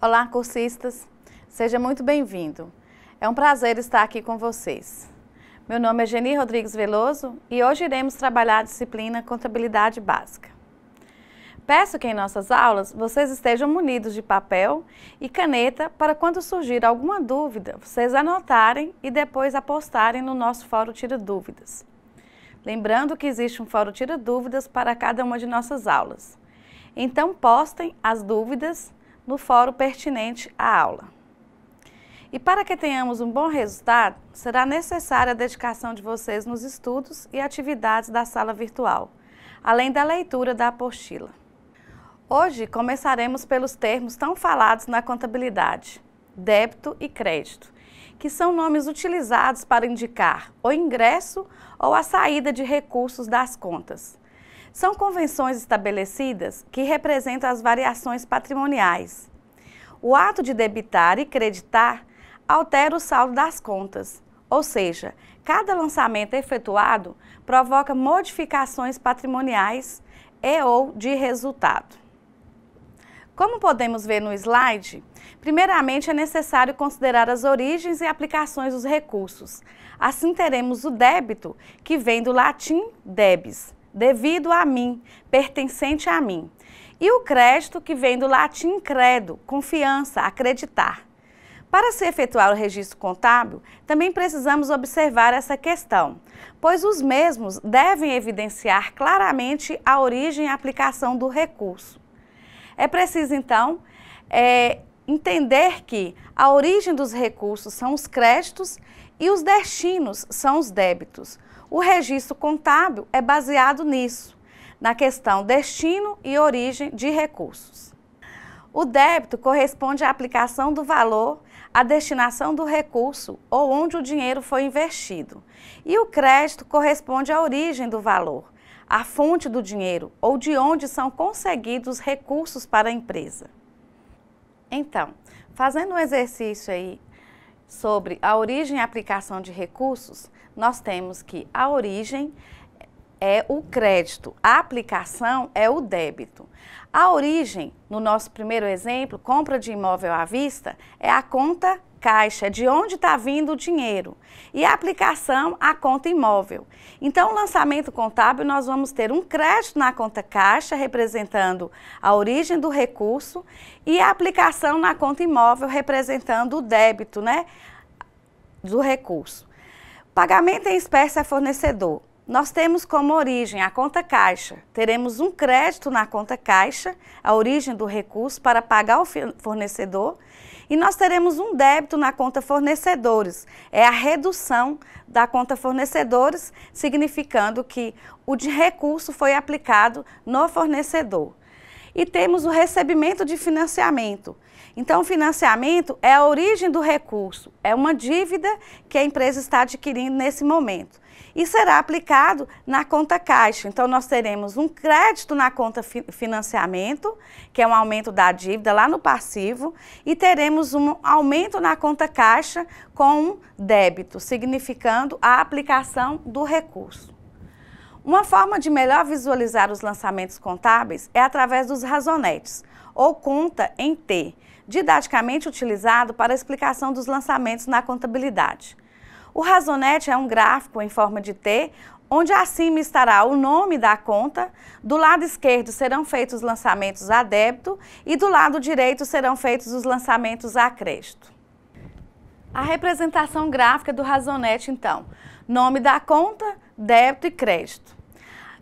Olá, cursistas! Seja muito bem-vindo. É um prazer estar aqui com vocês. Meu nome é Geni Rodrigues Veloso e hoje iremos trabalhar a disciplina Contabilidade Básica. Peço que em nossas aulas vocês estejam munidos de papel e caneta para quando surgir alguma dúvida, vocês anotarem e depois apostarem no nosso Fórum Tira Dúvidas. Lembrando que existe um Fórum Tira Dúvidas para cada uma de nossas aulas. Então postem as dúvidas no fórum pertinente à aula. E para que tenhamos um bom resultado, será necessária a dedicação de vocês nos estudos e atividades da sala virtual, além da leitura da apostila. Hoje começaremos pelos termos tão falados na contabilidade, débito e crédito, que são nomes utilizados para indicar o ingresso ou a saída de recursos das contas. São convenções estabelecidas que representam as variações patrimoniais. O ato de debitar e creditar altera o saldo das contas, ou seja, cada lançamento efetuado provoca modificações patrimoniais e ou de resultado. Como podemos ver no slide, primeiramente é necessário considerar as origens e aplicações dos recursos. Assim teremos o débito, que vem do latim debes, devido a mim, pertencente a mim. E o crédito, que vem do latim credo, confiança, acreditar. Para se efetuar o registro contábil, também precisamos observar essa questão, pois os mesmos devem evidenciar claramente a origem e aplicação do recurso. É preciso, então, é, entender que a origem dos recursos são os créditos e os destinos são os débitos. O registro contábil é baseado nisso, na questão destino e origem de recursos. O débito corresponde à aplicação do valor, à destinação do recurso ou onde o dinheiro foi investido. E o crédito corresponde à origem do valor, à fonte do dinheiro ou de onde são conseguidos recursos para a empresa. Então, fazendo um exercício aí sobre a origem e aplicação de recursos, nós temos que a origem é o crédito, a aplicação é o débito. A origem, no nosso primeiro exemplo, compra de imóvel à vista, é a conta caixa, é de onde está vindo o dinheiro. E a aplicação, a conta imóvel. Então, o lançamento contábil, nós vamos ter um crédito na conta caixa, representando a origem do recurso, e a aplicação na conta imóvel, representando o débito né, do recurso. Pagamento em espécie a é fornecedor. Nós temos como origem a conta caixa. Teremos um crédito na conta caixa, a origem do recurso, para pagar o fornecedor. E nós teremos um débito na conta fornecedores. É a redução da conta fornecedores, significando que o de recurso foi aplicado no fornecedor. E temos o recebimento de financiamento. Então, o financiamento é a origem do recurso, é uma dívida que a empresa está adquirindo nesse momento. E será aplicado na conta caixa. Então, nós teremos um crédito na conta fi financiamento, que é um aumento da dívida lá no passivo, e teremos um aumento na conta caixa com um débito, significando a aplicação do recurso. Uma forma de melhor visualizar os lançamentos contábeis é através dos razonetes, ou conta em T, didaticamente utilizado para a explicação dos lançamentos na contabilidade. O razonete é um gráfico em forma de T, onde acima estará o nome da conta, do lado esquerdo serão feitos os lançamentos a débito e do lado direito serão feitos os lançamentos a crédito. A representação gráfica do razonete, então, nome da conta, débito e crédito.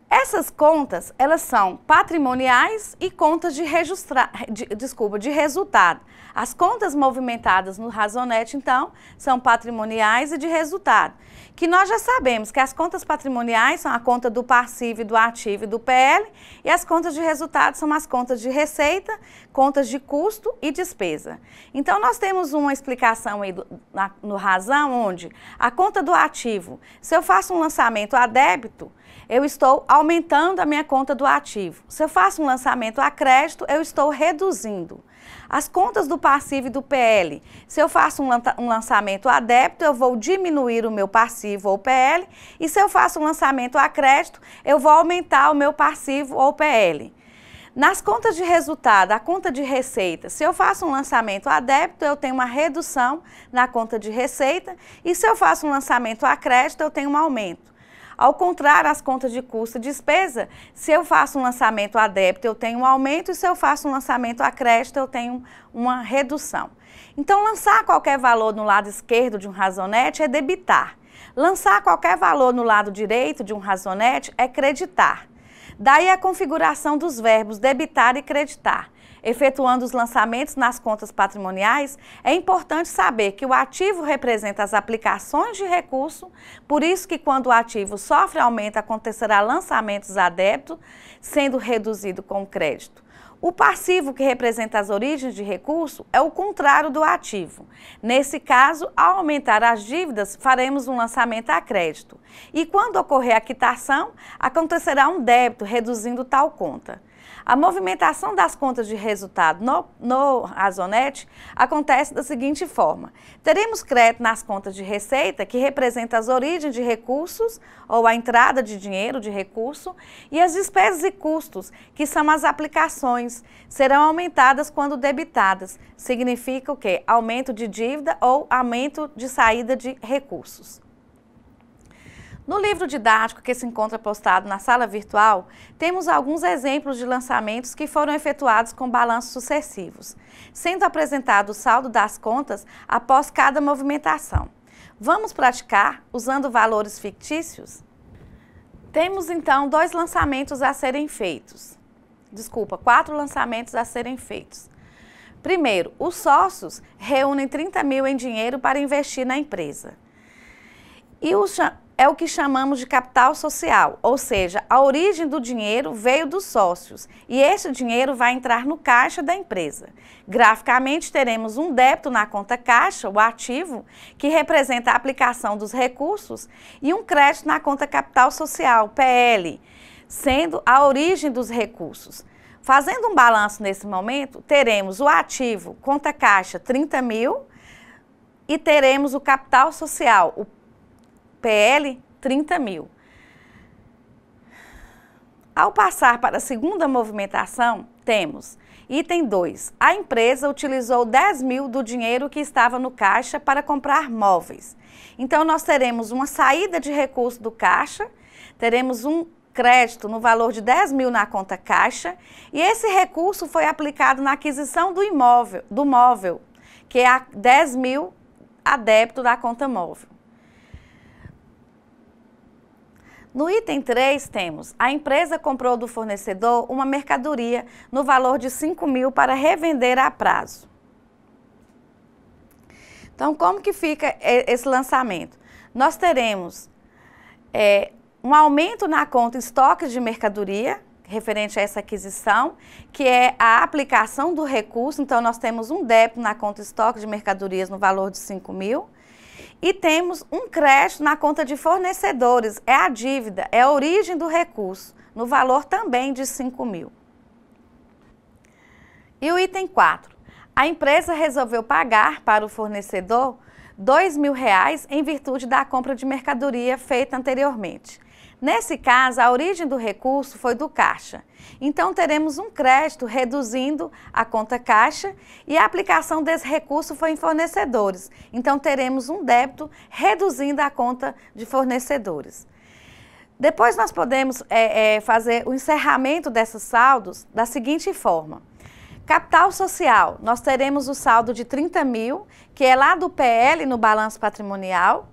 Essas contas, elas são patrimoniais e contas de, registra... de, desculpa, de resultado. As contas movimentadas no Razonete, então, são patrimoniais e de resultado. Que nós já sabemos que as contas patrimoniais são a conta do passivo e do ativo e do PL, e as contas de resultado são as contas de receita, contas de custo e despesa. Então, nós temos uma explicação aí do, na, no Razão, onde a conta do ativo, se eu faço um lançamento a débito, eu estou aumentando a minha conta do ativo. Se eu faço um lançamento a crédito, eu estou reduzindo. As contas do passivo e do PL. Se eu faço um lançamento a débito, eu vou diminuir o meu passivo ou PL. E se eu faço um lançamento a crédito, eu vou aumentar o meu passivo ou PL. Nas contas de resultado, a conta de receita, se eu faço um lançamento a débito, eu tenho uma redução na conta de receita, e se eu faço um lançamento a crédito, eu tenho um aumento. Ao contrário, as contas de custo e despesa, se eu faço um lançamento a débito, eu tenho um aumento, e se eu faço um lançamento a crédito, eu tenho uma redução. Então, lançar qualquer valor no lado esquerdo de um razonete é debitar. Lançar qualquer valor no lado direito de um razonete é creditar. Daí a configuração dos verbos debitar e creditar efetuando os lançamentos nas contas patrimoniais, é importante saber que o ativo representa as aplicações de recurso, por isso que quando o ativo sofre aumento, acontecerá lançamentos a débito, sendo reduzido com crédito. O passivo, que representa as origens de recurso, é o contrário do ativo. Nesse caso, ao aumentar as dívidas, faremos um lançamento a crédito. E quando ocorrer a quitação, acontecerá um débito, reduzindo tal conta. A movimentação das contas de resultado no, no acontece da seguinte forma. Teremos crédito nas contas de receita, que representa as origens de recursos ou a entrada de dinheiro de recurso, e as despesas e custos, que são as aplicações, serão aumentadas quando debitadas. Significa o quê? Aumento de dívida ou aumento de saída de recursos. No livro didático que se encontra postado na sala virtual, temos alguns exemplos de lançamentos que foram efetuados com balanços sucessivos, sendo apresentado o saldo das contas após cada movimentação. Vamos praticar usando valores fictícios? Temos então dois lançamentos a serem feitos. Desculpa, quatro lançamentos a serem feitos. Primeiro, os sócios reúnem 30 mil em dinheiro para investir na empresa. E os é o que chamamos de capital social, ou seja, a origem do dinheiro veio dos sócios e esse dinheiro vai entrar no caixa da empresa. Graficamente, teremos um débito na conta caixa, o ativo, que representa a aplicação dos recursos, e um crédito na conta capital social, PL, sendo a origem dos recursos. Fazendo um balanço nesse momento, teremos o ativo, conta caixa, 30 mil, e teremos o capital social, o PL 30 mil. Ao passar para a segunda movimentação, temos item 2. A empresa utilizou 10 mil do dinheiro que estava no caixa para comprar móveis. Então, nós teremos uma saída de recurso do caixa, teremos um crédito no valor de 10 mil na conta caixa e esse recurso foi aplicado na aquisição do imóvel, do móvel, que é a 10 mil a débito da conta móvel. No item 3, temos a empresa comprou do fornecedor uma mercadoria no valor de 5 mil para revender a prazo. Então, como que fica é, esse lançamento? Nós teremos é, um aumento na conta estoque de mercadoria, referente a essa aquisição, que é a aplicação do recurso. Então, nós temos um débito na conta estoque de mercadorias no valor de 5 mil. E temos um crédito na conta de fornecedores, é a dívida, é a origem do recurso, no valor também de 5 mil. E o item 4. A empresa resolveu pagar para o fornecedor R$ 2.000 em virtude da compra de mercadoria feita anteriormente. Nesse caso, a origem do recurso foi do caixa. Então, teremos um crédito reduzindo a conta caixa e a aplicação desse recurso foi em fornecedores. Então, teremos um débito reduzindo a conta de fornecedores. Depois, nós podemos é, é, fazer o encerramento desses saldos da seguinte forma. Capital social, nós teremos o saldo de 30 mil, que é lá do PL no balanço patrimonial,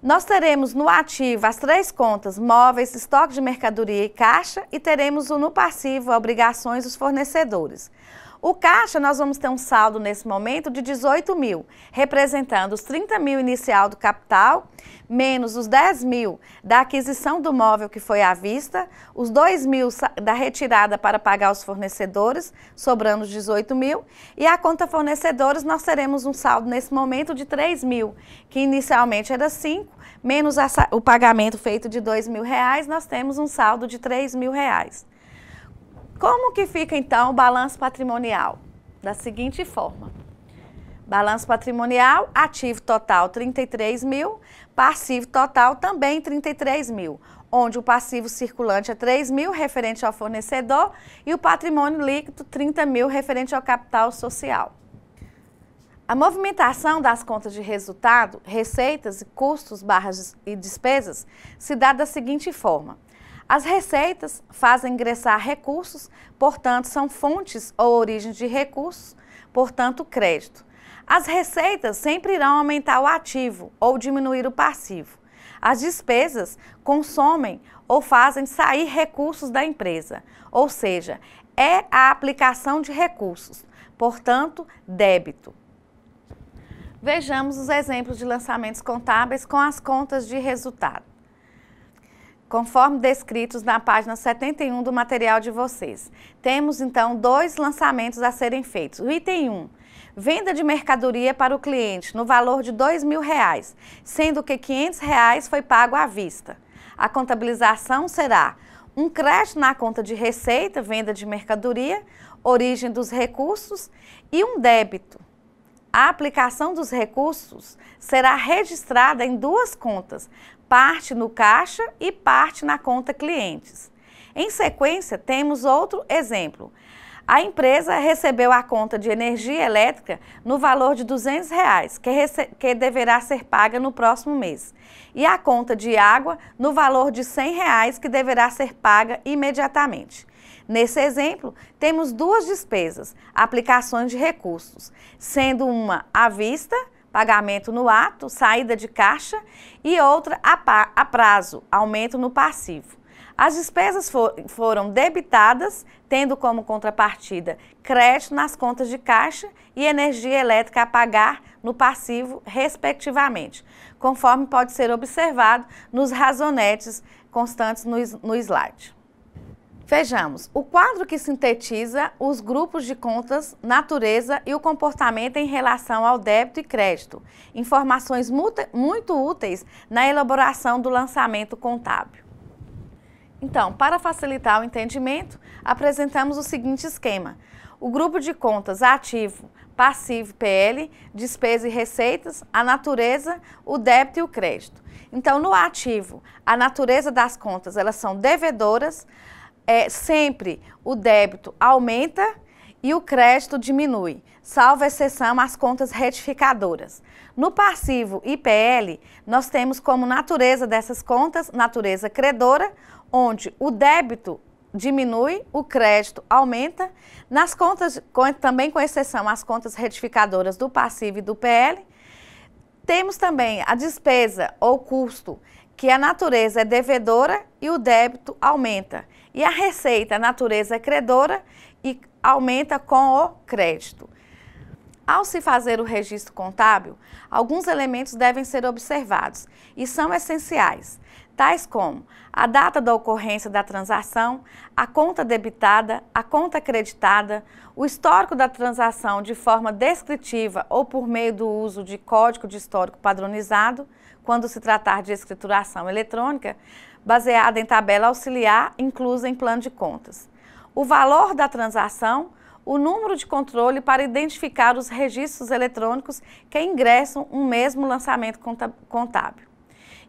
nós teremos no ativo as três contas, móveis, estoque de mercadoria e caixa, e teremos o no passivo, obrigações dos fornecedores. O caixa, nós vamos ter um saldo nesse momento de 18 mil, representando os 30 mil inicial do capital, menos os 10 mil da aquisição do móvel que foi à vista, os 2 mil da retirada para pagar os fornecedores, sobrando os 18 mil, e a conta fornecedores nós teremos um saldo nesse momento de 3 mil, que inicialmente era 5, menos o pagamento feito de 2 mil reais, nós temos um saldo de 3 mil reais. Como que fica então o balanço patrimonial? Da seguinte forma. Balanço patrimonial, ativo total 33 mil, passivo total também 33 mil, onde o passivo circulante é 3 mil referente ao fornecedor e o patrimônio líquido 30 mil referente ao capital social. A movimentação das contas de resultado, receitas e custos, barras e despesas se dá da seguinte forma. As receitas fazem ingressar recursos, portanto, são fontes ou origens de recursos, portanto, crédito. As receitas sempre irão aumentar o ativo ou diminuir o passivo. As despesas consomem ou fazem sair recursos da empresa, ou seja, é a aplicação de recursos, portanto, débito. Vejamos os exemplos de lançamentos contábeis com as contas de resultado conforme descritos na página 71 do material de vocês. Temos então dois lançamentos a serem feitos. O item 1, venda de mercadoria para o cliente no valor de R$ 2.000, sendo que R$ 500 reais foi pago à vista. A contabilização será um crédito na conta de receita, venda de mercadoria, origem dos recursos e um débito. A aplicação dos recursos será registrada em duas contas, parte no caixa e parte na conta clientes. Em sequência, temos outro exemplo. A empresa recebeu a conta de energia elétrica no valor de R$ 200, reais, que, que, deverá ser paga no próximo mês, e a conta de água no valor de R$ 100, reais, que deverá ser paga imediatamente. Nesse exemplo, temos duas despesas, aplicações de recursos, sendo uma à vista pagamento no ato, saída de caixa, e outra a, prazo, aumento no passivo. As despesas for, foram debitadas, tendo como contrapartida crédito nas contas de caixa e energia elétrica a pagar no passivo, respectivamente, conforme pode ser observado nos razonetes constantes no, no slide. Vejamos, o quadro que sintetiza os grupos de contas, natureza e o comportamento em relação ao débito e crédito. Informações muito úteis na elaboração do lançamento contábil. Então, para facilitar o entendimento, apresentamos o seguinte esquema. O grupo de contas ativo, passivo PL, despesa e receitas, a natureza, o débito e o crédito. Então, no ativo, a natureza das contas, elas são devedoras, é, sempre o débito aumenta e o crédito diminui, salvo exceção às contas retificadoras. No passivo IPL, nós temos como natureza dessas contas, natureza credora, onde o débito diminui, o crédito aumenta. Nas contas, também com exceção às contas retificadoras do passivo e do PL, temos também a despesa ou custo, que a natureza é devedora e o débito aumenta. E a receita, a natureza é credora e aumenta com o crédito. Ao se fazer o registro contábil, alguns elementos devem ser observados e são essenciais, tais como a data da ocorrência da transação, a conta debitada, a conta creditada, o histórico da transação de forma descritiva ou por meio do uso de código de histórico padronizado, quando se tratar de escrituração eletrônica, baseada em tabela auxiliar inclusa em plano de contas. O valor da transação, o número de controle para identificar os registros eletrônicos que ingressam um mesmo lançamento contábil.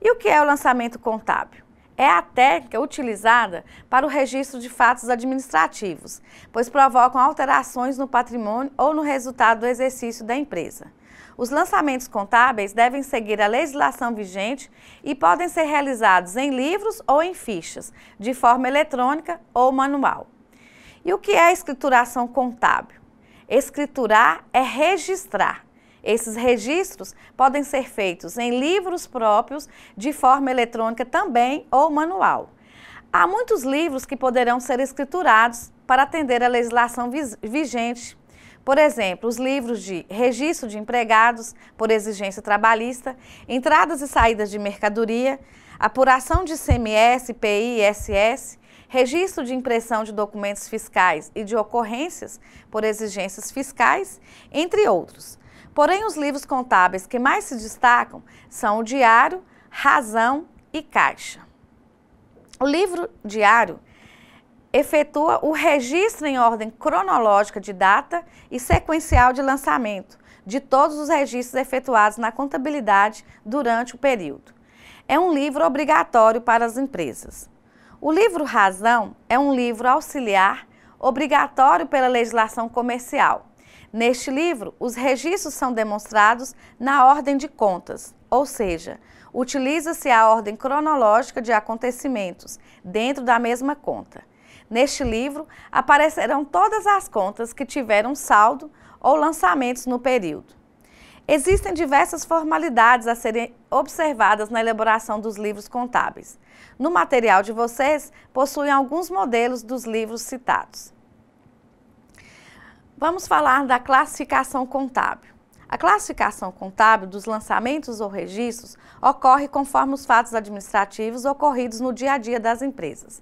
E o que é o lançamento contábil? É a técnica utilizada para o registro de fatos administrativos, pois provocam alterações no patrimônio ou no resultado do exercício da empresa. Os lançamentos contábeis devem seguir a legislação vigente e podem ser realizados em livros ou em fichas, de forma eletrônica ou manual. E o que é escrituração contábil? Escriturar é registrar. Esses registros podem ser feitos em livros próprios, de forma eletrônica também ou manual. Há muitos livros que poderão ser escriturados para atender a legislação vigente por exemplo, os livros de registro de empregados por exigência trabalhista, entradas e saídas de mercadoria, apuração de CMS, PI e ISS, registro de impressão de documentos fiscais e de ocorrências por exigências fiscais, entre outros. Porém, os livros contábeis que mais se destacam são o Diário, Razão e Caixa. O livro diário efetua o registro em ordem cronológica de data e sequencial de lançamento de todos os registros efetuados na contabilidade durante o período. É um livro obrigatório para as empresas. O livro Razão é um livro auxiliar obrigatório pela legislação comercial. Neste livro, os registros são demonstrados na ordem de contas, ou seja, utiliza-se a ordem cronológica de acontecimentos dentro da mesma conta. Neste livro aparecerão todas as contas que tiveram saldo ou lançamentos no período. Existem diversas formalidades a serem observadas na elaboração dos livros contábeis. No material de vocês, possuem alguns modelos dos livros citados. Vamos falar da classificação contábil. A classificação contábil dos lançamentos ou registros ocorre conforme os fatos administrativos ocorridos no dia a dia das empresas.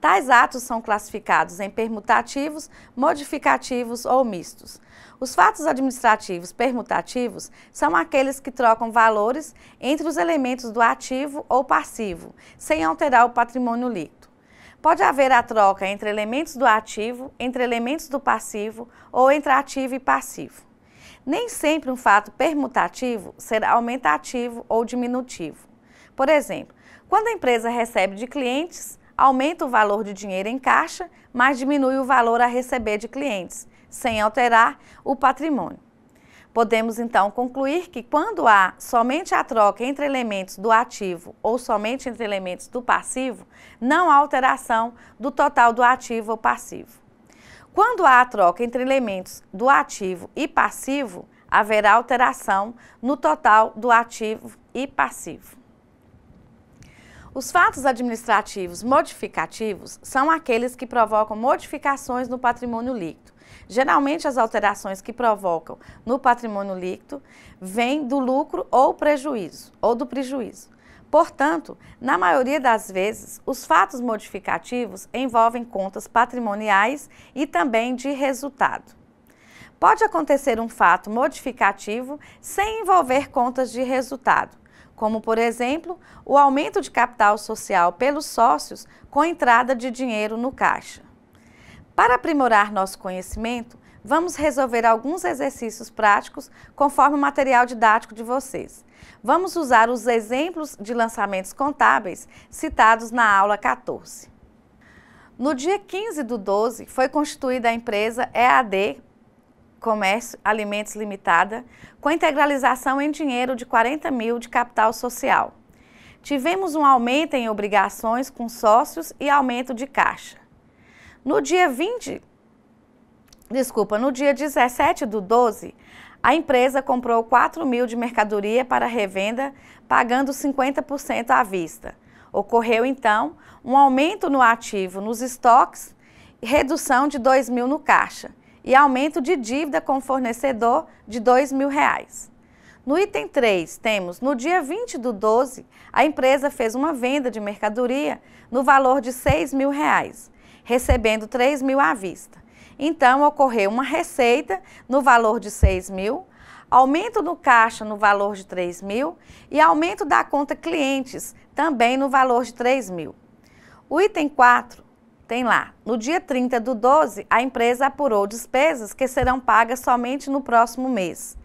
Tais atos são classificados em permutativos, modificativos ou mistos. Os fatos administrativos permutativos são aqueles que trocam valores entre os elementos do ativo ou passivo, sem alterar o patrimônio líquido. Pode haver a troca entre elementos do ativo, entre elementos do passivo ou entre ativo e passivo. Nem sempre um fato permutativo será aumentativo ou diminutivo. Por exemplo, quando a empresa recebe de clientes, aumenta o valor de dinheiro em caixa, mas diminui o valor a receber de clientes, sem alterar o patrimônio. Podemos então concluir que quando há somente a troca entre elementos do ativo ou somente entre elementos do passivo, não há alteração do total do ativo ou passivo. Quando há a troca entre elementos do ativo e passivo, haverá alteração no total do ativo e passivo. Os fatos administrativos modificativos são aqueles que provocam modificações no patrimônio líquido. Geralmente, as alterações que provocam no patrimônio líquido vêm do lucro ou prejuízo, ou do prejuízo. Portanto, na maioria das vezes, os fatos modificativos envolvem contas patrimoniais e também de resultado. Pode acontecer um fato modificativo sem envolver contas de resultado, como, por exemplo, o aumento de capital social pelos sócios com entrada de dinheiro no caixa. Para aprimorar nosso conhecimento, vamos resolver alguns exercícios práticos conforme o material didático de vocês. Vamos usar os exemplos de lançamentos contábeis citados na aula 14. No dia 15 do 12, foi constituída a empresa EAD Comércio, Alimentos Limitada, com integralização em dinheiro de 40 mil de capital social. Tivemos um aumento em obrigações com sócios e aumento de caixa. No dia 20, desculpa, no dia 17 do 12, a empresa comprou 4 mil de mercadoria para revenda, pagando 50% à vista. Ocorreu, então, um aumento no ativo nos estoques e redução de 2 mil no caixa e aumento de dívida com fornecedor de R$ 2.000. No item 3, temos, no dia 20 do 12, a empresa fez uma venda de mercadoria no valor de R$ 6.000, recebendo R$ 3.000 à vista. Então, ocorreu uma receita no valor de R$ 6.000, aumento no caixa no valor de 3 mil e aumento da conta clientes também no valor de 3 mil. O item 4 tem lá. No dia 30 do 12, a empresa apurou despesas que serão pagas somente no próximo mês.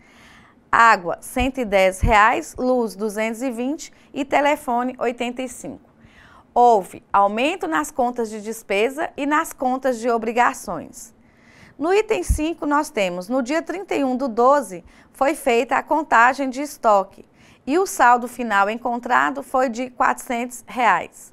Água, R$ 110, reais, luz, R$ 220 e telefone, R$ 85 houve aumento nas contas de despesa e nas contas de obrigações. No item 5, nós temos, no dia 31 do 12, foi feita a contagem de estoque e o saldo final encontrado foi de R$ 400. Reais.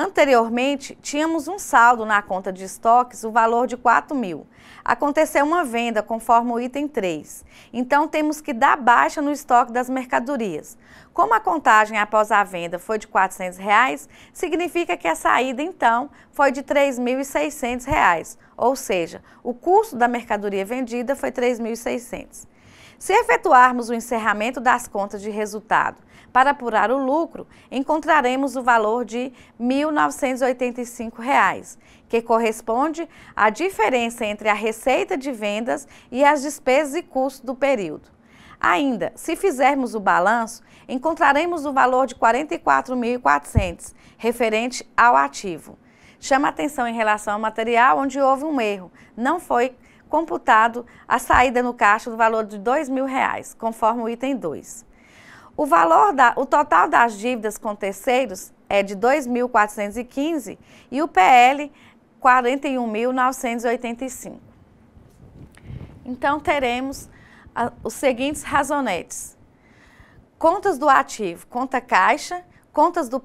Anteriormente, tínhamos um saldo na conta de estoques, o valor de 4 mil. Aconteceu uma venda conforme o item 3. Então, temos que dar baixa no estoque das mercadorias. Como a contagem após a venda foi de R$ 400, reais, significa que a saída, então, foi de R$ reais, ou seja, o custo da mercadoria vendida foi R$ 3.600. Se efetuarmos o encerramento das contas de resultado para apurar o lucro, encontraremos o valor de R$ 1.985, reais, que corresponde à diferença entre a receita de vendas e as despesas e custos do período. Ainda, se fizermos o balanço, encontraremos o valor de R$ 44.400, referente ao ativo. Chama atenção em relação ao material onde houve um erro, não foi computado a saída no caixa do valor de R$ 2.000, conforme o item 2. O valor da, o total das dívidas com terceiros é de 2.415 e o PL 41.985. Então teremos a, os seguintes razonetes: contas do ativo, conta caixa, contas do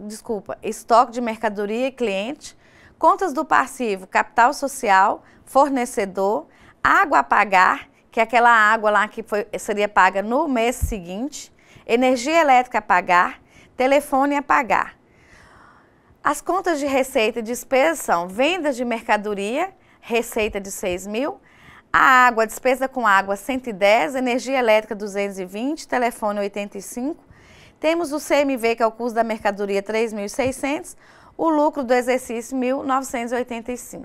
desculpa, estoque de mercadoria e cliente, contas do passivo, capital social, fornecedor, água a pagar, que é aquela água lá que foi, seria paga no mês seguinte energia elétrica a pagar, telefone a pagar. As contas de receita e despesa são vendas de mercadoria, receita de 6 mil, a água, despesa com água 110, energia elétrica 220, telefone 85. Temos o CMV, que é o custo da mercadoria 3.600, o lucro do exercício 1.985.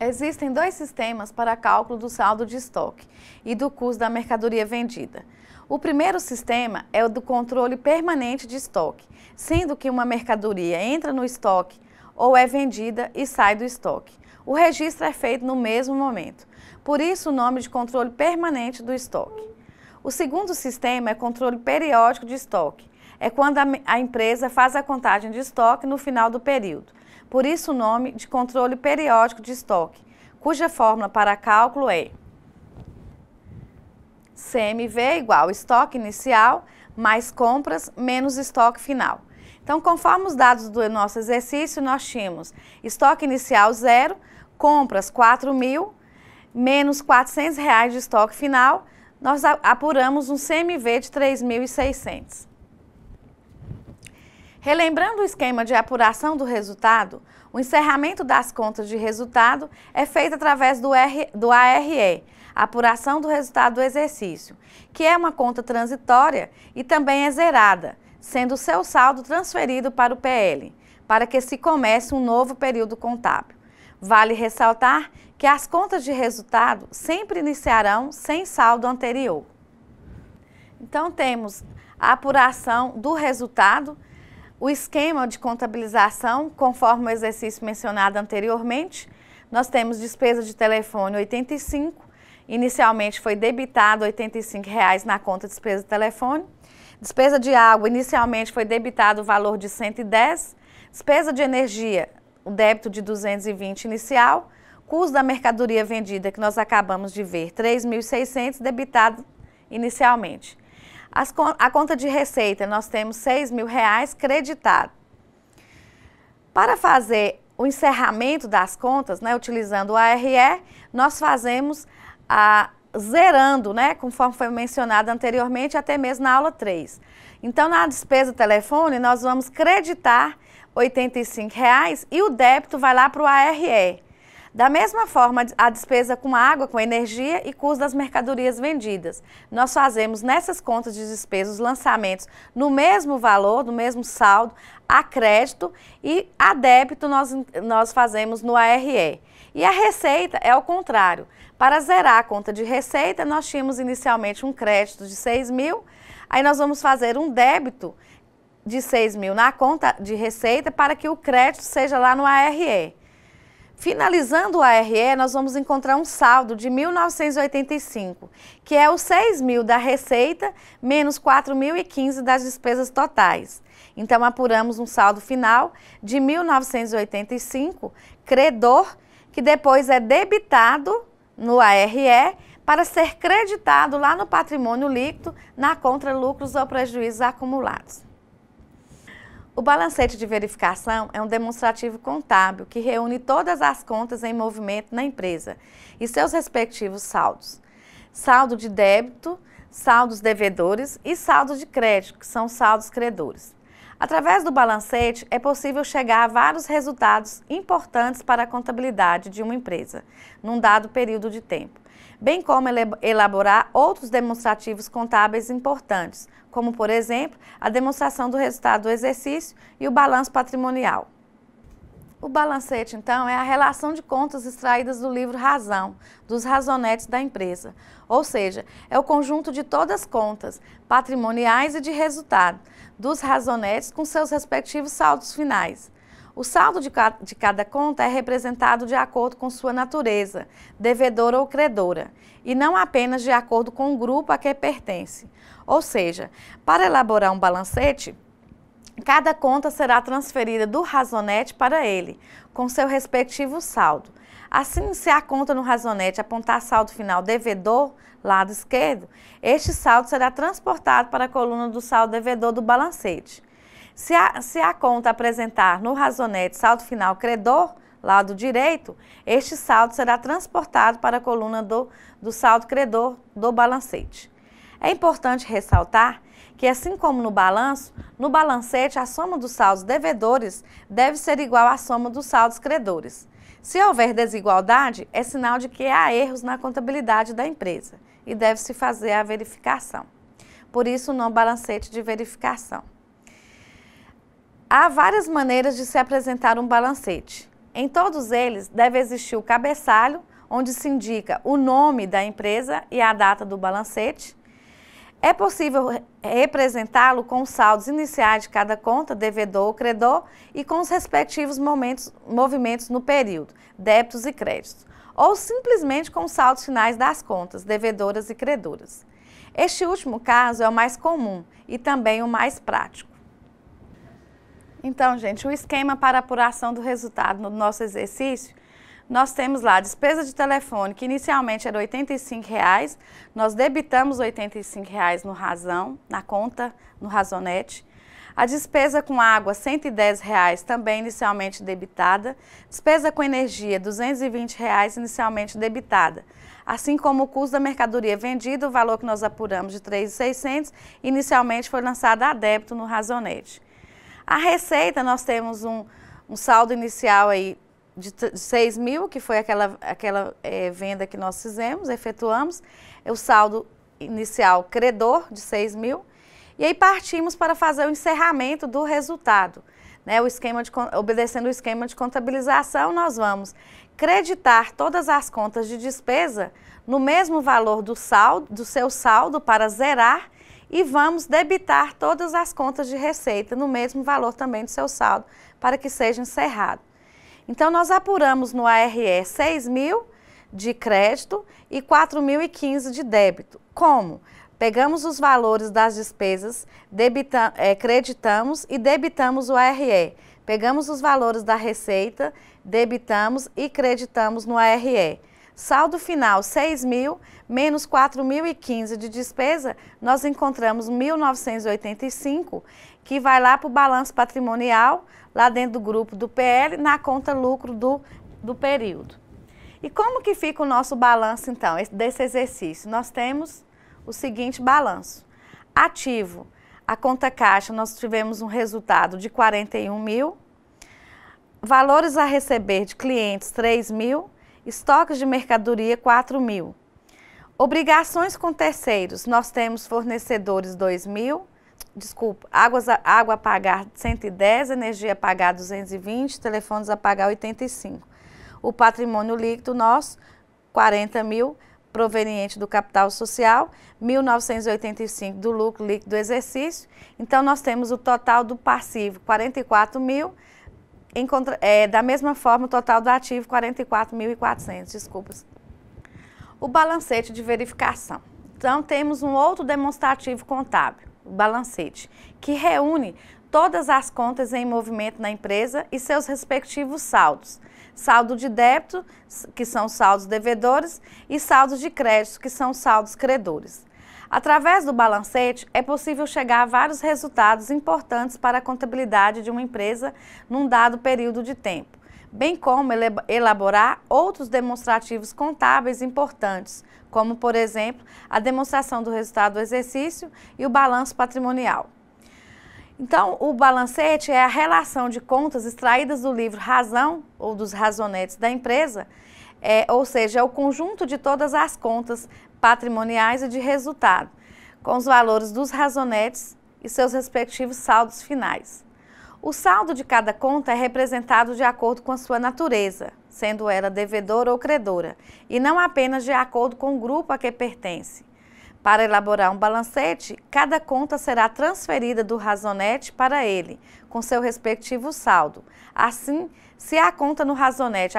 Existem dois sistemas para cálculo do saldo de estoque e do custo da mercadoria vendida. O primeiro sistema é o do controle permanente de estoque, sendo que uma mercadoria entra no estoque ou é vendida e sai do estoque. O registro é feito no mesmo momento, por isso o nome de controle permanente do estoque. O segundo sistema é controle periódico de estoque, é quando a, a empresa faz a contagem de estoque no final do período, por isso o nome de controle periódico de estoque, cuja fórmula para cálculo é CMV é igual estoque inicial mais compras menos estoque final. Então, conforme os dados do nosso exercício, nós tínhamos estoque inicial zero, compras 4 mil, menos 400 reais de estoque final, nós apuramos um CMV de 3.600. Relembrando o esquema de apuração do resultado, o encerramento das contas de resultado é feito através do, R, do ARE, apuração do resultado do exercício, que é uma conta transitória e também é zerada, sendo seu saldo transferido para o PL, para que se comece um novo período contábil. Vale ressaltar que as contas de resultado sempre iniciarão sem saldo anterior. Então temos a apuração do resultado, o esquema de contabilização, conforme o exercício mencionado anteriormente, nós temos despesa de telefone 85, Inicialmente foi debitado R$ 85,00 na conta de despesa de telefone. Despesa de água, inicialmente foi debitado o valor de 110,00. Despesa de energia, o débito de 220,00 inicial. Custo da mercadoria vendida, que nós acabamos de ver, 3.600,00 debitado inicialmente. As, a conta de receita, nós temos R$ 6.000,00 creditado. Para fazer o encerramento das contas, né, utilizando o ARE, nós fazemos a, zerando, né, conforme foi mencionado anteriormente, até mesmo na aula 3. Então, na despesa telefone, nós vamos creditar R$ 85,00 e o débito vai lá para o ARE. Da mesma forma, a despesa com água, com energia e custo das mercadorias vendidas. Nós fazemos nessas contas de despesas os lançamentos no mesmo valor, no mesmo saldo, a crédito e a débito nós, nós fazemos no ARE. E a receita é o contrário. Para zerar a conta de receita, nós tínhamos inicialmente um crédito de 6 mil, aí nós vamos fazer um débito de 6 mil na conta de receita para que o crédito seja lá no ARE. Finalizando o ARE, nós vamos encontrar um saldo de 1.985, que é os 6 mil da receita menos 4.015 das despesas totais. Então, apuramos um saldo final de 1.985, credor que depois é debitado no ARE para ser creditado lá no patrimônio líquido na contra lucros ou prejuízos acumulados. O balancete de verificação é um demonstrativo contábil que reúne todas as contas em movimento na empresa e seus respectivos saldos. Saldo de débito, saldos devedores e saldo de crédito, que são saldos credores. Através do balancete, é possível chegar a vários resultados importantes para a contabilidade de uma empresa, num dado período de tempo, bem como elaborar outros demonstrativos contábeis importantes, como, por exemplo, a demonstração do resultado do exercício e o balanço patrimonial. O balancete, então, é a relação de contas extraídas do livro Razão, dos razonetes da empresa. Ou seja, é o conjunto de todas as contas, patrimoniais e de resultado, dos razonetes com seus respectivos saldos finais. O saldo de, ca de cada conta é representado de acordo com sua natureza, devedora ou credora, e não apenas de acordo com o grupo a que pertence. Ou seja, para elaborar um balancete, Cada conta será transferida do Razonete para ele, com seu respectivo saldo. Assim, se a conta no Razonete apontar saldo final devedor, lado esquerdo, este saldo será transportado para a coluna do saldo devedor do balancete. Se a, se a conta apresentar no Razonete saldo final credor, lado direito, este saldo será transportado para a coluna do, do saldo credor do balancete. É importante ressaltar que assim como no balanço, no balancete a soma dos saldos devedores deve ser igual à soma dos saldos credores. Se houver desigualdade, é sinal de que há erros na contabilidade da empresa e deve-se fazer a verificação. Por isso, não balancete de verificação. Há várias maneiras de se apresentar um balancete. Em todos eles, deve existir o cabeçalho, onde se indica o nome da empresa e a data do balancete, é possível representá-lo com os saldos iniciais de cada conta, devedor ou credor, e com os respectivos momentos, movimentos no período, débitos e créditos, ou simplesmente com os saldos finais das contas, devedoras e credoras. Este último caso é o mais comum e também o mais prático. Então, gente, o esquema para apuração do resultado no nosso exercício nós temos lá a despesa de telefone, que inicialmente era R$ 85,00, nós debitamos R$ 85,00 no Razão, na conta, no Razonete. A despesa com água, R$ 110,00, também inicialmente debitada. Despesa com energia, R$ 220,00, inicialmente debitada. Assim como o custo da mercadoria vendida, o valor que nós apuramos de R$ 3.600, inicialmente foi lançado a débito no Razonete. A receita, nós temos um, um saldo inicial aí de, 6 mil, que foi aquela, aquela é, venda que nós fizemos, efetuamos, é o saldo inicial credor de 6 mil, e aí partimos para fazer o encerramento do resultado. Né, o esquema de, obedecendo o esquema de contabilização, nós vamos creditar todas as contas de despesa no mesmo valor do, saldo, do seu saldo para zerar e vamos debitar todas as contas de receita no mesmo valor também do seu saldo para que seja encerrado. Então, nós apuramos no ARE 6 mil de crédito e 4.015 de débito. Como? Pegamos os valores das despesas, debita, é, creditamos e debitamos o ARE. Pegamos os valores da receita, debitamos e creditamos no ARE. Saldo final 6 mil menos 4.015 de despesa, nós encontramos 1.985 que vai lá para o balanço patrimonial, lá dentro do grupo do PL, na conta lucro do, do período. E como que fica o nosso balanço, então, desse exercício? Nós temos o seguinte balanço. Ativo, a conta caixa, nós tivemos um resultado de 41 mil. Valores a receber de clientes, 3 mil. Estoques de mercadoria, 4 mil. Obrigações com terceiros, nós temos fornecedores, 2 mil desculpa, águas, água a pagar 110, energia a pagar 220, telefones a pagar 85. O patrimônio líquido nosso, 40 mil, proveniente do capital social, 1.985 do lucro líquido do exercício. Então, nós temos o total do passivo, 44 mil, Encontra, é, da mesma forma, o total do ativo, 44.400, desculpas. O balancete de verificação. Então, temos um outro demonstrativo contábil balancete, que reúne todas as contas em movimento na empresa e seus respectivos saldos. Saldo de débito, que são saldos devedores, e saldos de crédito, que são saldos credores. Através do balancete, é possível chegar a vários resultados importantes para a contabilidade de uma empresa num dado período de tempo bem como elaborar outros demonstrativos contábeis importantes, como, por exemplo, a demonstração do resultado do exercício e o balanço patrimonial. Então, o balancete é a relação de contas extraídas do livro Razão ou dos razonetes da empresa, é, ou seja, é o conjunto de todas as contas patrimoniais e de resultado, com os valores dos razonetes e seus respectivos saldos finais. O saldo de cada conta é representado de acordo com a sua natureza, sendo ela devedora ou credora, e não apenas de acordo com o grupo a que pertence. Para elaborar um balancete, cada conta será transferida do razonete para ele, com seu respectivo saldo. Assim, se a conta no razonete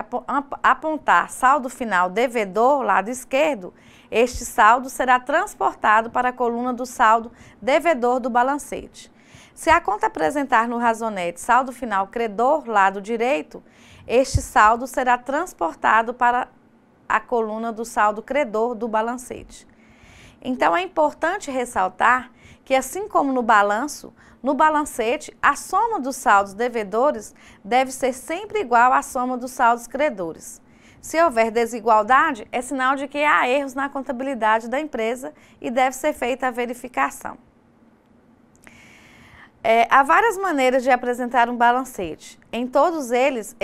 apontar saldo final devedor, lado esquerdo, este saldo será transportado para a coluna do saldo devedor do balancete. Se a conta apresentar no razonete saldo final credor, lado direito, este saldo será transportado para a coluna do saldo credor do balancete. Então é importante ressaltar que, assim como no balanço, no balancete, a soma dos saldos devedores deve ser sempre igual à soma dos saldos credores. Se houver desigualdade, é sinal de que há erros na contabilidade da empresa e deve ser feita a verificação. É, há várias maneiras de apresentar um balancete. Em todos eles,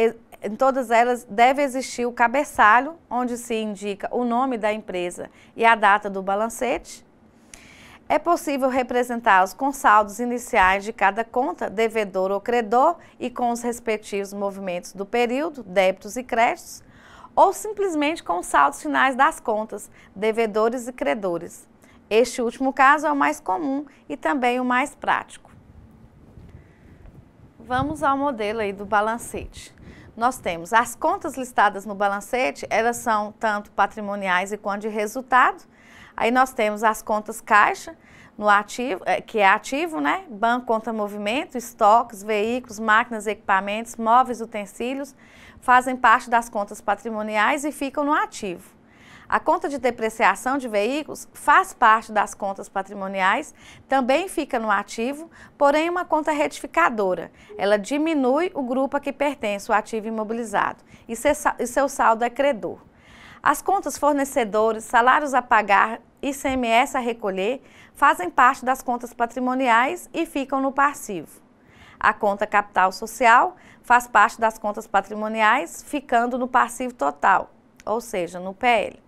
em todas elas deve existir o cabeçalho, onde se indica o nome da empresa e a data do balancete. É possível representá-los com saldos iniciais de cada conta, devedor ou credor, e com os respectivos movimentos do período, débitos e créditos, ou simplesmente com os saldos finais das contas, devedores e credores. Este último caso é o mais comum e também o mais prático. Vamos ao modelo aí do balancete. Nós temos as contas listadas no balancete, elas são tanto patrimoniais e quanto de resultado. Aí nós temos as contas caixa, no ativo, eh, que é ativo, né? Banco, conta movimento, estoques, veículos, máquinas, equipamentos, móveis, utensílios, fazem parte das contas patrimoniais e ficam no ativo. A conta de depreciação de veículos faz parte das contas patrimoniais, também fica no ativo, porém é uma conta retificadora. Ela diminui o grupo a que pertence o ativo imobilizado e seu saldo é credor. As contas fornecedores, salários a pagar, e ICMS a recolher fazem parte das contas patrimoniais e ficam no passivo. A conta capital social faz parte das contas patrimoniais, ficando no passivo total, ou seja, no PL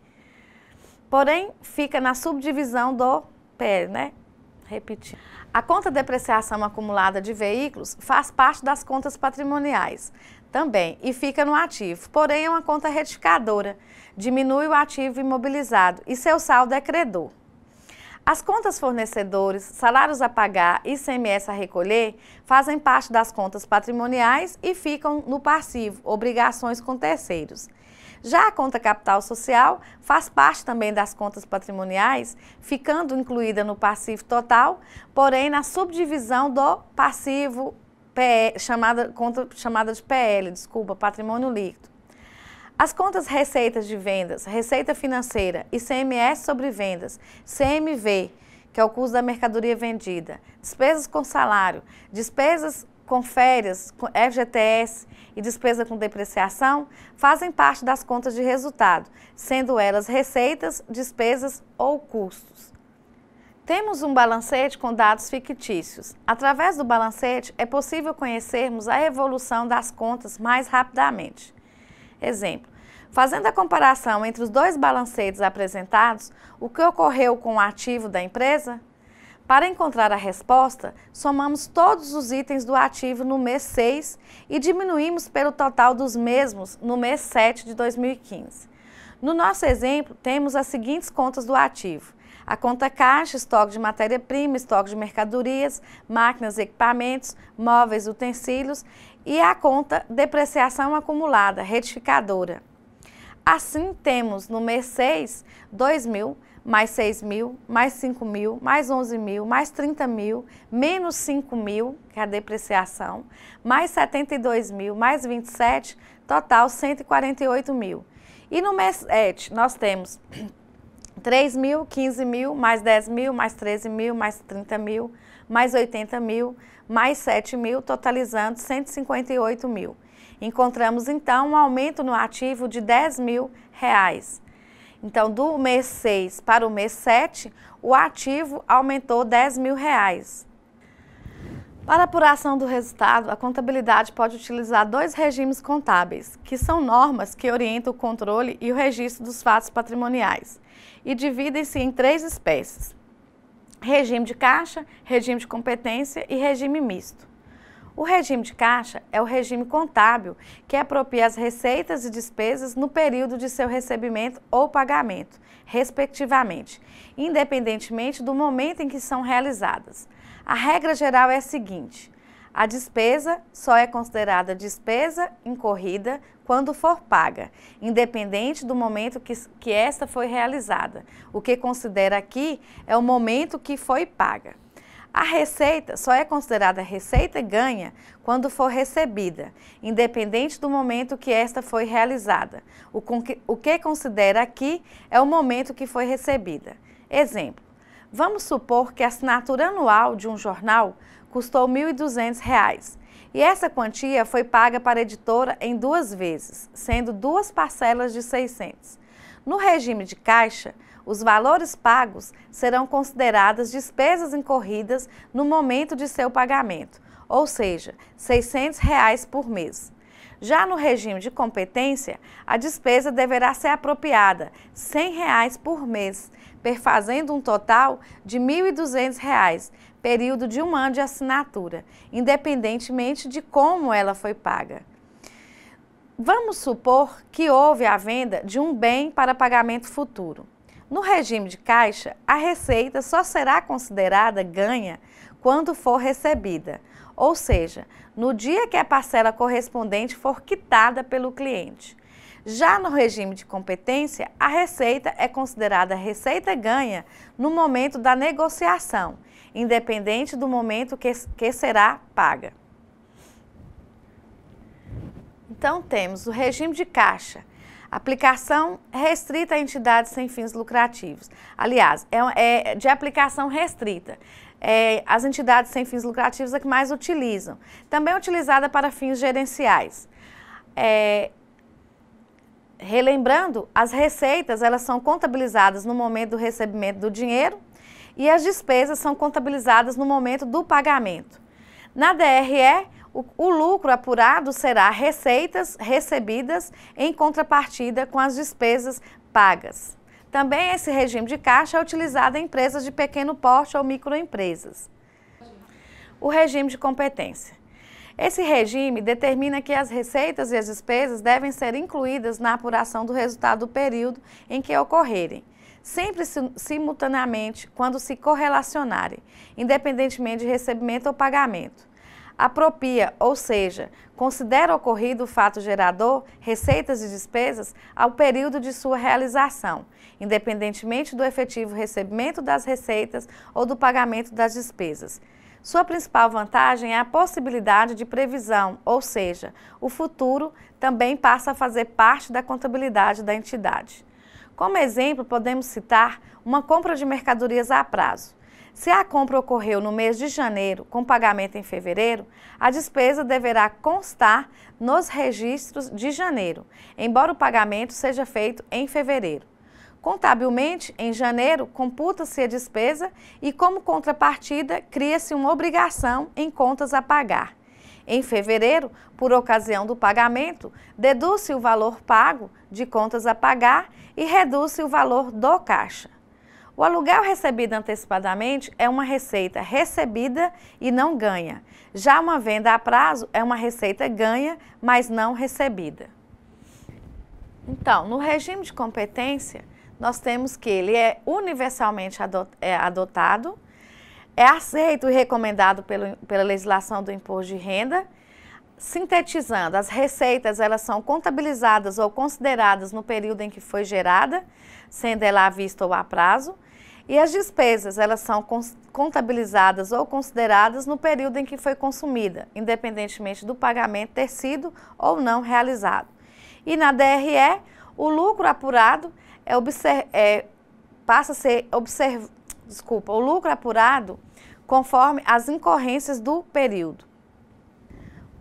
porém fica na subdivisão do PL, né? Repetir. A conta depreciação acumulada de veículos faz parte das contas patrimoniais também e fica no ativo, porém é uma conta retificadora, diminui o ativo imobilizado e seu saldo é credor. As contas fornecedores, salários a pagar e ICMS a recolher fazem parte das contas patrimoniais e ficam no passivo, obrigações com terceiros. Já a conta capital social faz parte também das contas patrimoniais, ficando incluída no passivo total, porém na subdivisão do passivo chamada, conta chamada de PL, desculpa, patrimônio líquido. As contas receitas de vendas, receita financeira, ICMS sobre vendas, CMV, que é o custo da mercadoria vendida, despesas com salário, despesas com férias, com FGTS e despesa com depreciação, fazem parte das contas de resultado, sendo elas receitas, despesas ou custos. Temos um balancete com dados fictícios. Através do balancete é possível conhecermos a evolução das contas mais rapidamente. Exemplo: Fazendo a comparação entre os dois balancetes apresentados, o que ocorreu com o ativo da empresa para encontrar a resposta, somamos todos os itens do ativo no mês 6 e diminuímos pelo total dos mesmos no mês 7 de 2015. No nosso exemplo, temos as seguintes contas do ativo. A conta caixa, estoque de matéria-prima, estoque de mercadorias, máquinas e equipamentos, móveis e utensílios e a conta depreciação acumulada, retificadora. Assim, temos no mês 6, 2.000 mais 6 mil, mais 5 mil, mais 11 mil, mais 30 mil, menos 5 mil, que é a depreciação, mais 72 mil, mais 27, total 148 mil. E no MESET nós temos 3 mil, 15 mil, mais 10 mil, mais 13 mil, mais 30 mil, mais 80 mil, mais 7 mil, totalizando 158 mil. Encontramos então um aumento no ativo de 10 mil reais. Então, do mês 6 para o mês 7, o ativo aumentou 10 mil reais. Para apuração do resultado, a contabilidade pode utilizar dois regimes contábeis, que são normas que orientam o controle e o registro dos fatos patrimoniais, e dividem-se em três espécies: regime de caixa, regime de competência e regime misto. O regime de caixa é o regime contábil que apropria as receitas e despesas no período de seu recebimento ou pagamento, respectivamente, independentemente do momento em que são realizadas. A regra geral é a seguinte: a despesa só é considerada despesa incorrida quando for paga, independente do momento que, que esta foi realizada. O que considera aqui é o momento que foi paga. A receita só é considerada receita ganha quando for recebida, independente do momento que esta foi realizada. O, que, considera aqui é o momento que foi recebida. Exemplo: vamos supor que a assinatura anual de um jornal custou R$ 1.200 e essa quantia foi paga para a editora em duas vezes, sendo duas parcelas de 600. No regime de caixa, os valores pagos serão consideradas despesas incorridas no momento de seu pagamento, ou seja, R$ 600 reais por mês. Já no regime de competência, a despesa deverá ser apropriada R$ 100 reais por mês, perfazendo um total de R$ 1.200, período de um ano de assinatura, independentemente de como ela foi paga. Vamos supor que houve a venda de um bem para pagamento futuro. No regime de caixa, a receita só será considerada ganha quando for recebida, ou seja, no dia que a parcela correspondente for quitada pelo cliente. Já no regime de competência, a receita é considerada receita ganha no momento da negociação, independente do momento que, que será paga. Então, temos o regime de caixa, Aplicação restrita a entidades sem fins lucrativos. Aliás, é, é de aplicação restrita. É, as entidades sem fins lucrativos é que mais utilizam. Também é utilizada para fins gerenciais. É, relembrando, as receitas elas são contabilizadas no momento do recebimento do dinheiro e as despesas são contabilizadas no momento do pagamento. Na DRE, o, o, lucro apurado será receitas recebidas em contrapartida com as despesas pagas. Também esse regime de caixa é utilizado em empresas de pequeno porte ou microempresas. O regime de competência. Esse regime determina que as receitas e as despesas devem ser incluídas na apuração do resultado do período em que ocorrerem, sempre simultaneamente quando se correlacionarem, independentemente de recebimento ou pagamento apropria, ou seja, considera ocorrido o fato gerador, receitas e despesas, ao período de sua realização, independentemente do efetivo recebimento das receitas ou do pagamento das despesas. Sua principal vantagem é a possibilidade de previsão, ou seja, o futuro também passa a fazer parte da contabilidade da entidade. Como exemplo, podemos citar uma compra de mercadorias a prazo. Se a compra ocorreu no mês de janeiro, com pagamento em fevereiro, a despesa deverá constar nos registros de janeiro, embora o pagamento seja feito em fevereiro. Contabilmente, em janeiro, computa-se a despesa e, como contrapartida, cria-se uma obrigação em contas a pagar. Em fevereiro, por ocasião do pagamento, deduz-se o valor pago de contas a pagar e reduz-se o valor do caixa. O aluguel recebido antecipadamente é uma receita recebida e não ganha. Já uma venda a prazo é uma receita ganha, mas não recebida. Então, no regime de competência, nós temos que ele é universalmente é adotado, é aceito e recomendado pelo, pela legislação do imposto de renda. Sintetizando, as receitas elas são contabilizadas ou consideradas no período em que foi gerada, sendo ela à vista ou a prazo. E as despesas, elas são contabilizadas ou consideradas no período em que foi consumida, independentemente do pagamento ter sido ou não realizado. E na DRE, o lucro apurado é, é passa a ser observado, desculpa, o lucro apurado conforme as incorrências do período.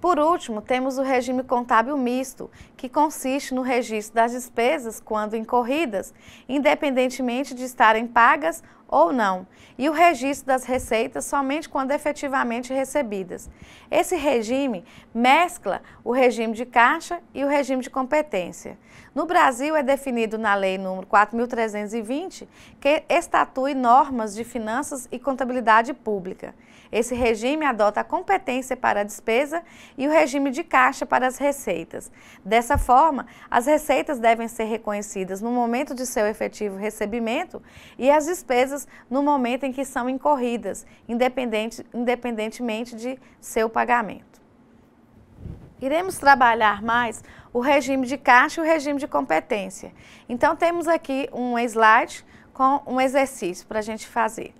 Por último, temos o regime contábil misto, que consiste no registro das despesas quando incorridas, independentemente de estarem pagas ou não, e o registro das receitas somente quando efetivamente recebidas. Esse regime mescla o regime de caixa e o regime de competência. No Brasil, é definido na Lei nº 4.320 que estatui normas de finanças e contabilidade pública. Esse regime adota a competência para a despesa e o regime de caixa para as receitas. Dessa forma, as receitas devem ser reconhecidas no momento de seu efetivo recebimento e as despesas no momento em que são incorridas, independente, independentemente de seu pagamento. Iremos trabalhar mais o regime de caixa e o regime de competência. Então, temos aqui um slide com um exercício para a gente fazer.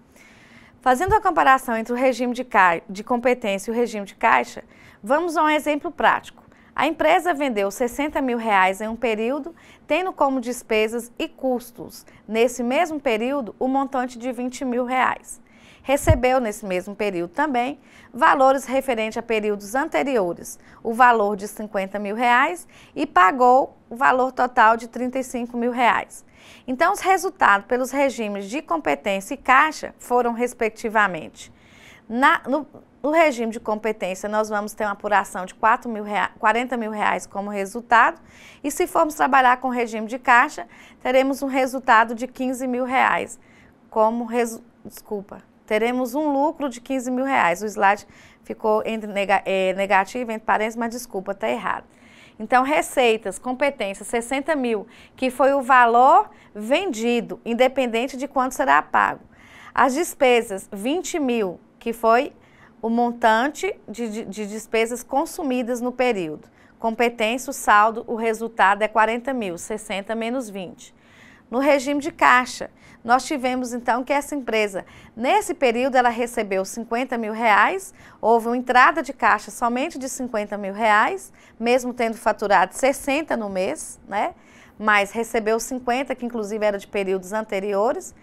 Fazendo a comparação entre o regime de, de competência e o regime de caixa, vamos a um exemplo prático. A empresa vendeu 60 mil reais em um período, tendo como despesas e custos, nesse mesmo período, o um montante de 20 mil reais recebeu nesse mesmo período também valores referentes a períodos anteriores, o valor de 50 mil reais e pagou o valor total de 35 mil reais. Então, os resultados pelos regimes de competência e caixa foram respectivamente. Na, no, no regime de competência, nós vamos ter uma apuração de 4 mil reais, 40 mil reais como resultado. E se formos trabalhar com regime de caixa, teremos um resultado de 15 mil reais como resultado. Desculpa, teremos um lucro de 15 mil reais. O slide ficou entre nega, é, negativo, entre parênteses, mas desculpa, está errado. Então, receitas, competências, 60 mil, que foi o valor vendido, independente de quanto será pago. As despesas, 20 mil, que foi o montante de, de, de despesas consumidas no período. Competência, o saldo, o resultado é 40 mil, 60 menos 20 no regime de caixa. Nós tivemos então que essa empresa, nesse período, ela recebeu 50 mil reais, houve uma entrada de caixa somente de 50 mil reais, mesmo tendo faturado 60 no mês, né? Mas recebeu 50, que inclusive era de períodos anteriores,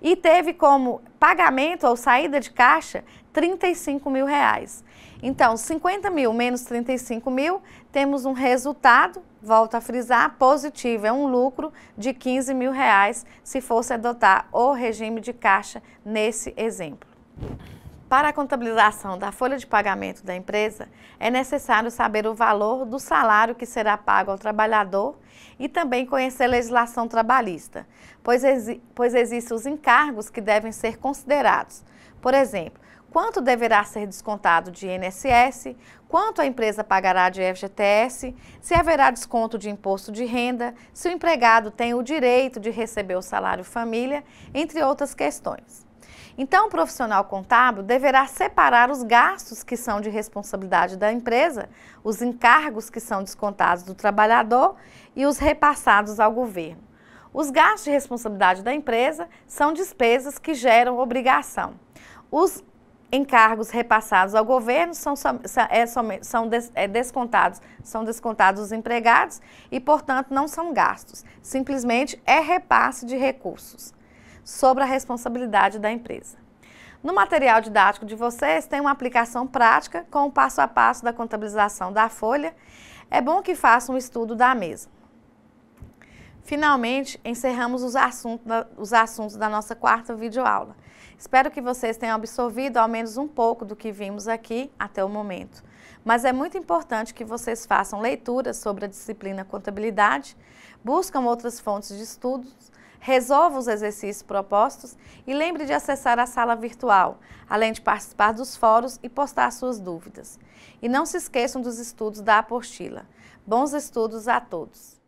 e teve como pagamento ou saída de caixa 35 mil reais. Então, 50 mil menos 35 mil, temos um resultado volto a frisar, positivo, é um lucro de 15 mil reais se fosse adotar o regime de caixa nesse exemplo. Para a contabilização da folha de pagamento da empresa, é necessário saber o valor do salário que será pago ao trabalhador e também conhecer a legislação trabalhista, pois, exi pois existem os encargos que devem ser considerados. Por exemplo, quanto deverá ser descontado de INSS, quanto a empresa pagará de FGTS, se haverá desconto de imposto de renda, se o empregado tem o direito de receber o salário família, entre outras questões. Então, o profissional contábil deverá separar os gastos que são de responsabilidade da empresa, os encargos que são descontados do trabalhador e os repassados ao governo. Os gastos de responsabilidade da empresa são despesas que geram obrigação. Os encargos repassados ao governo são, é são, é, são descontados, são descontados os empregados e, portanto, não são gastos. Simplesmente é repasse de recursos sobre a responsabilidade da empresa. No material didático de vocês tem uma aplicação prática com o passo a passo da contabilização da folha. É bom que façam um estudo da mesma. Finalmente, encerramos os assuntos da, os assuntos da nossa quarta videoaula. Espero que vocês tenham absorvido ao menos um pouco do que vimos aqui até o momento. Mas é muito importante que vocês façam leituras sobre a disciplina contabilidade, buscam outras fontes de estudos, resolvam os exercícios propostos e lembre de acessar a sala virtual, além de participar dos fóruns e postar suas dúvidas. E não se esqueçam dos estudos da apostila. Bons estudos a todos!